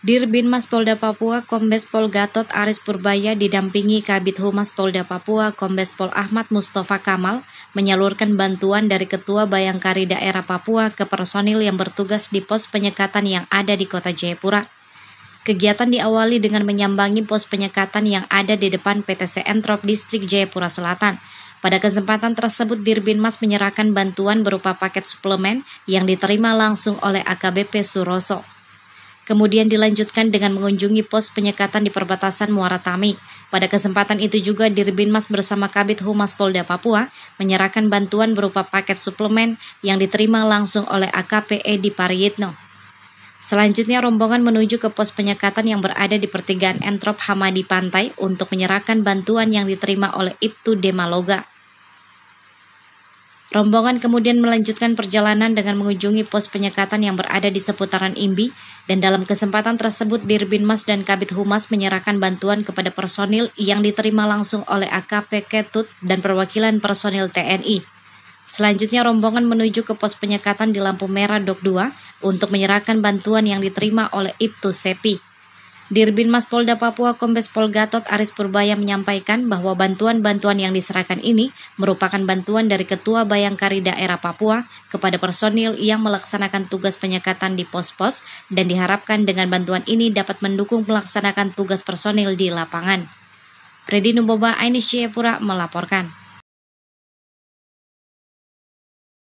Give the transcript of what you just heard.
Dirbin Mas Polda Papua Kombes Pol Gatot Aris Purbaya didampingi Kabit Humas Polda Papua Kombes Pol Ahmad Mustafa Kamal menyalurkan bantuan dari Ketua Bayangkari Daerah Papua ke personil yang bertugas di pos penyekatan yang ada di Kota Jayapura. Kegiatan diawali dengan menyambangi pos penyekatan yang ada di depan PTC Entrop Distrik Jayapura Selatan. Pada kesempatan tersebut Dirbin Mas menyerahkan bantuan berupa paket suplemen yang diterima langsung oleh AKBP Suroso. Kemudian dilanjutkan dengan mengunjungi pos penyekatan di perbatasan Muara Tami. Pada kesempatan itu juga Dirbinmas bersama Kabit Humas Polda Papua menyerahkan bantuan berupa paket suplemen yang diterima langsung oleh AKPE di Pariyitno. Selanjutnya rombongan menuju ke pos penyekatan yang berada di pertigaan Entrop Hamadi Pantai untuk menyerahkan bantuan yang diterima oleh Ibtu Demaloga. Rombongan kemudian melanjutkan perjalanan dengan mengunjungi pos penyekatan yang berada di seputaran Imbi dan dalam kesempatan tersebut Dirbin Mas dan Kabit Humas menyerahkan bantuan kepada personil yang diterima langsung oleh AKP Ketut dan perwakilan personil TNI. Selanjutnya rombongan menuju ke pos penyekatan di lampu merah Dok 2 untuk menyerahkan bantuan yang diterima oleh Iptu Sepi. Dirbin Mas Polda Papua Kombes Pol Gatot Aris Purbaya menyampaikan bahwa bantuan-bantuan yang diserahkan ini merupakan bantuan dari Ketua Bayangkari Daerah Papua kepada personil yang melaksanakan tugas penyekatan di pos-pos dan diharapkan dengan bantuan ini dapat mendukung melaksanakan tugas personil di lapangan. Freddy Nuboba, Ainis Jayapura melaporkan.